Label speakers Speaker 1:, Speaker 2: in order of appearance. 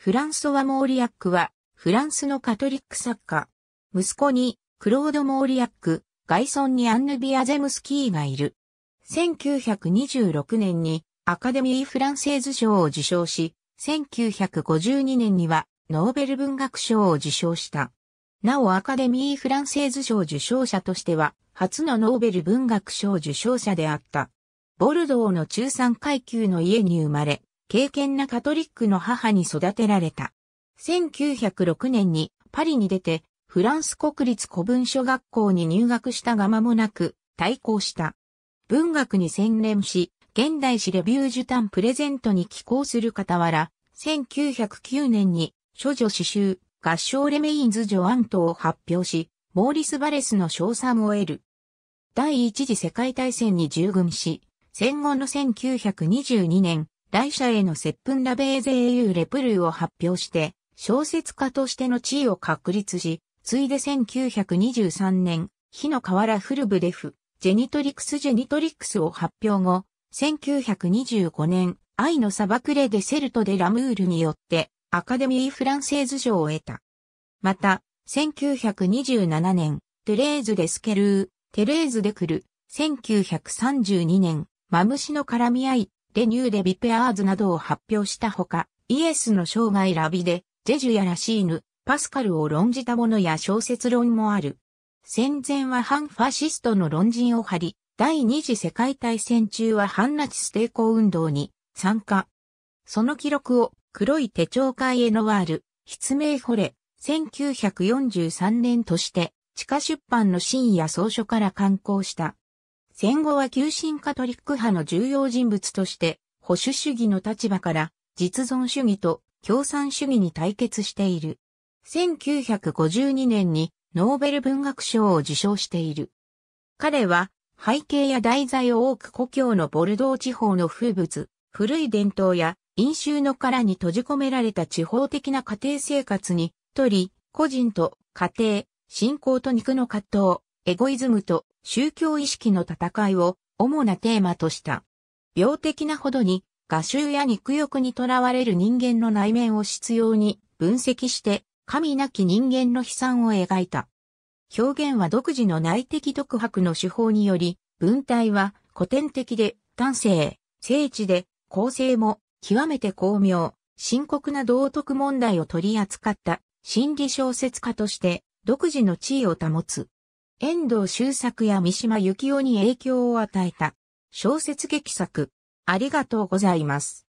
Speaker 1: フランソワ・モーリアックは、フランスのカトリック作家。息子に、クロード・モーリアック、外孫にアンヌ・ビアゼムスキーがいる。1926年に、アカデミー・フランセーズ賞を受賞し、1952年には、ノーベル文学賞を受賞した。なおアカデミー・フランセーズ賞受賞者としては、初のノーベル文学賞受賞者であった。ボルドーの中産階級の家に生まれ、敬虔なカトリックの母に育てられた。1906年にパリに出て、フランス国立古文書学校に入学したが間もなく、対抗した。文学に専念し、現代史レビュー受ンプレゼントに寄稿する傍ら、1909年に、諸女詩集、合唱レメインズ・ジョアントを発表し、モーリス・バレスの賞賛を得る。第一次世界大戦に従軍し、戦後の1922年、来社への接吻ラベーゼ英雄レプルーを発表して、小説家としての地位を確立し、ついで1923年、火の河原フルブデフ、ジェニトリクスジェニトリクスを発表後、1925年、愛の砂漠レデセルトデラムールによって、アカデミー・フランセーズ賞を得た。また、1927年、テレーズ・デスケルー、テレーズ・デクル、1932年、マムシの絡み合い、レニュー・デ・ビペアーズなどを発表したほか、イエスの生涯ラビで、ジェジュやラシーヌ、パスカルを論じたものや小説論もある。戦前は反ファシストの論人を張り、第二次世界大戦中は反ナチス抵抗運動に参加。その記録を黒い手帳会へのワール、筆名惚れ、1943年として地下出版の深夜草書から刊行した。戦後は急進カトリック派の重要人物として、保守主義の立場から、実存主義と共産主義に対決している。1952年にノーベル文学賞を受賞している。彼は背景や題材を多く故郷のボルドー地方の風物、古い伝統や飲酒の殻に閉じ込められた地方的な家庭生活に、とり、個人と家庭、信仰と肉の葛藤、エゴイズムと宗教意識の戦いを主なテーマとした。病的なほどに、画集や肉欲にとらわれる人間の内面を執拗に分析して、神なき人間の悲惨を描いた。表現は独自の内的独白の手法により、文体は古典的で端正、精緻で構成も極めて巧妙、深刻な道徳問題を取り扱った心理小説家として独自の地位を保つ。遠藤周作や三島由紀夫に影響を与えた小説劇作。ありがとうございます。